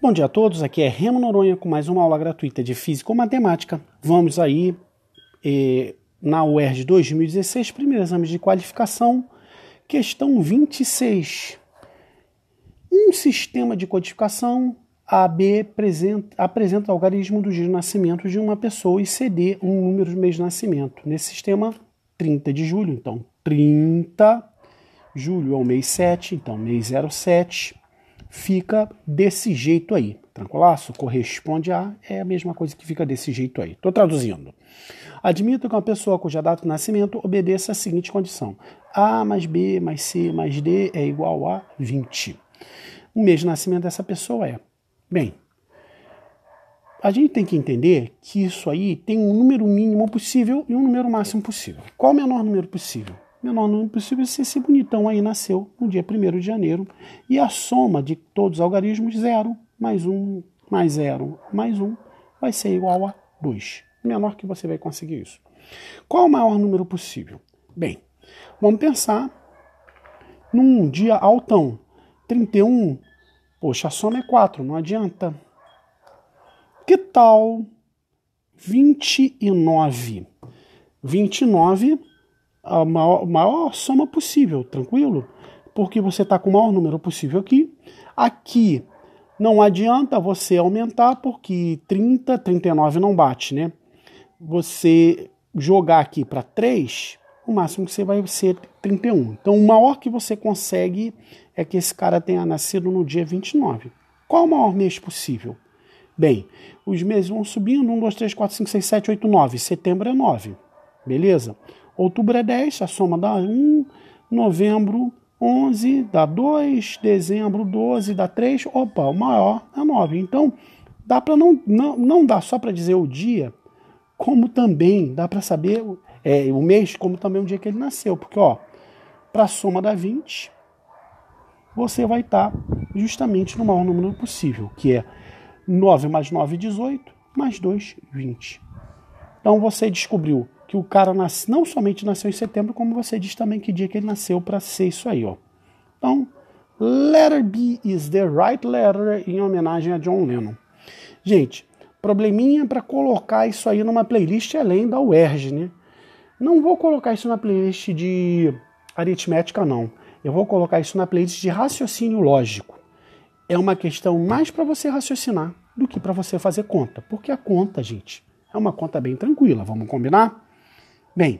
Bom dia a todos, aqui é Remo Noronha com mais uma aula gratuita de Física ou Matemática. Vamos aí eh, na UERJ 2016, primeiro exame de qualificação, questão 26. Um sistema de codificação AB apresenta, apresenta o algarismo do dia de nascimento de uma pessoa e CD um número de mês de nascimento. Nesse sistema, 30 de julho, então 30, julho é o mês 7, então mês 07 fica desse jeito aí. Tranquilaço? Corresponde a é a mesma coisa que fica desse jeito aí. Estou traduzindo. Admito que uma pessoa cuja data de nascimento obedeça a seguinte condição: A mais B mais C mais D é igual a 20. O mês de nascimento dessa pessoa é. Bem, a gente tem que entender que isso aí tem um número mínimo possível e um número máximo possível. Qual o menor número possível? menor número possível, se esse bonitão aí nasceu no dia 1 de janeiro. E a soma de todos os algarismos, 0 mais um mais 0 mais um vai ser igual a 2. Menor que você vai conseguir isso. Qual o maior número possível? Bem, vamos pensar num dia altão. 31. Poxa, a soma é 4, não adianta. Que tal 29? 29 a maior, maior soma possível, tranquilo? Porque você está com o maior número possível aqui. Aqui não adianta você aumentar, porque 30, 39 não bate, né? Você jogar aqui para 3, o máximo que você vai ser 31. Então, o maior que você consegue é que esse cara tenha nascido no dia 29. Qual o maior mês possível? Bem, os meses vão subindo, 1, 2, 3, 4, 5, 6, 7, 8, 9. Setembro é 9. Beleza? Outubro é 10, a soma dá 1. Novembro, 11, dá 2. Dezembro, 12, dá 3. Opa, o maior é 9. Então, dá para não, não, não dá só para dizer o dia, como também dá para saber é, o mês, como também o dia que ele nasceu. Porque, ó, para a soma da 20, você vai estar tá justamente no maior número possível, que é 9 mais 9, 18, mais 2, 20. Então você descobriu que o cara nasce, não somente nasceu em setembro, como você diz também que dia que ele nasceu para ser isso aí, ó. Então, letter B is the right letter em homenagem a John Lennon. Gente, probleminha para colocar isso aí numa playlist é além da UERJ, né? Não vou colocar isso na playlist de aritmética não. Eu vou colocar isso na playlist de raciocínio lógico. É uma questão mais para você raciocinar do que para você fazer conta, porque a conta, gente, é uma conta bem tranquila, vamos combinar? Bem,